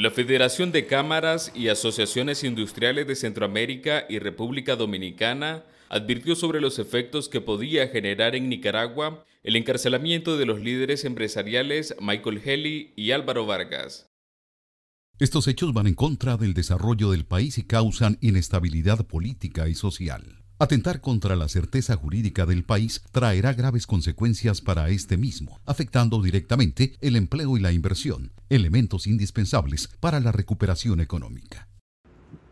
La Federación de Cámaras y Asociaciones Industriales de Centroamérica y República Dominicana advirtió sobre los efectos que podía generar en Nicaragua el encarcelamiento de los líderes empresariales Michael Helly y Álvaro Vargas. Estos hechos van en contra del desarrollo del país y causan inestabilidad política y social. Atentar contra la certeza jurídica del país traerá graves consecuencias para este mismo, afectando directamente el empleo y la inversión, elementos indispensables para la recuperación económica.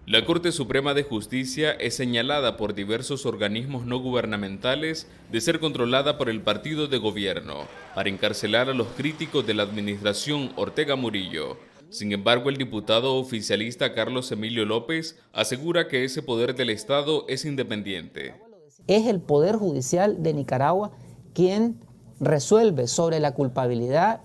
La Corte Suprema de Justicia es señalada por diversos organismos no gubernamentales de ser controlada por el partido de gobierno para encarcelar a los críticos de la administración Ortega Murillo. Sin embargo, el diputado oficialista Carlos Emilio López asegura que ese poder del Estado es independiente. Es el Poder Judicial de Nicaragua quien resuelve sobre la culpabilidad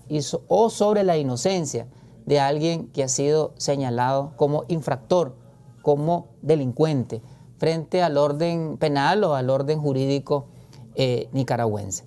o sobre la inocencia de alguien que ha sido señalado como infractor, como delincuente, frente al orden penal o al orden jurídico eh, nicaragüense.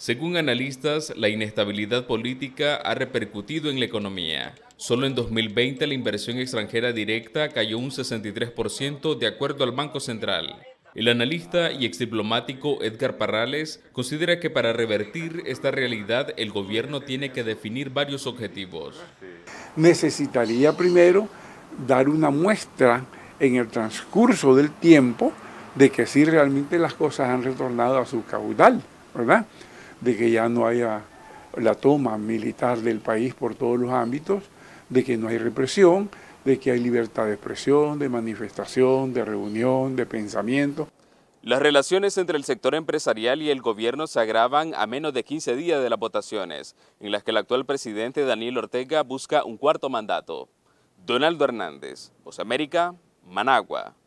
Según analistas, la inestabilidad política ha repercutido en la economía. Solo en 2020 la inversión extranjera directa cayó un 63% de acuerdo al Banco Central. El analista y ex diplomático Edgar Parrales considera que para revertir esta realidad el gobierno tiene que definir varios objetivos. Necesitaría primero dar una muestra en el transcurso del tiempo de que si realmente las cosas han retornado a su caudal, ¿verdad? de que ya no haya la toma militar del país por todos los ámbitos, de que no hay represión, de que hay libertad de expresión, de manifestación, de reunión, de pensamiento. Las relaciones entre el sector empresarial y el gobierno se agravan a menos de 15 días de las votaciones, en las que el actual presidente Daniel Ortega busca un cuarto mandato. Donaldo Hernández, Voz América, Managua.